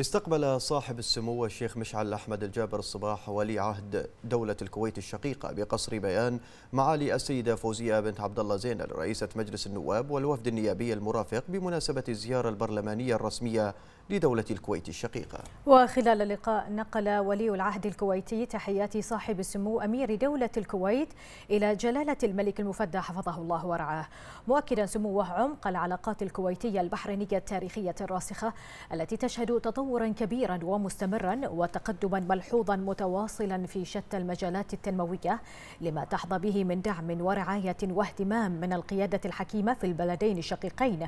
استقبل صاحب السمو الشيخ مشعل أحمد الجابر الصباح ولي عهد دولة الكويت الشقيقة بقصر بيان معالي السيدة فوزية بنت عبد الله زينل رئيسة مجلس النواب والوفد النيابي المرافق بمناسبة الزيارة البرلمانية الرسمية لدولة الكويت الشقيقة وخلال اللقاء نقل ولي العهد الكويتي تحيات صاحب السمو أمير دولة الكويت إلى جلالة الملك المفدى حفظه الله ورعاه مؤكدا سموه عمق العلاقات الكويتية البحرينية التاريخية الراسخة التي تشهد تطور تطورا كبيرا ومستمرا وتقدما ملحوظا متواصلا في شتى المجالات التنموية لما تحظى به من دعم ورعاية واهتمام من القيادة الحكيمة في البلدين الشقيقين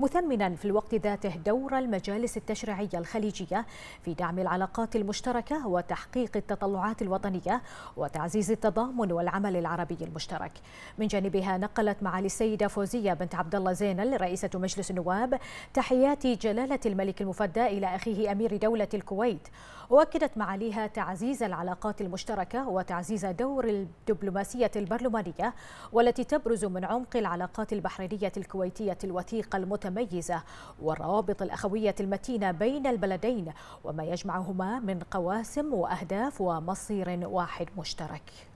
مثمنا في الوقت ذاته دور المجالس التشريعية الخليجية في دعم العلاقات المشتركة وتحقيق التطلعات الوطنية وتعزيز التضامن والعمل العربي المشترك من جانبها نقلت معالي السيدة فوزية بنت عبد الله زينل رئيسة مجلس النواب تحيات جلالة الملك المفدى إلى أخيه عليه أمير دولة الكويت وأكدت معاليها تعزيز العلاقات المشتركة وتعزيز دور الدبلوماسية البرلمانية والتي تبرز من عمق العلاقات البحرينية الكويتية الوثيقة المتميزة والروابط الأخوية المتينة بين البلدين وما يجمعهما من قواسم وأهداف ومصير واحد مشترك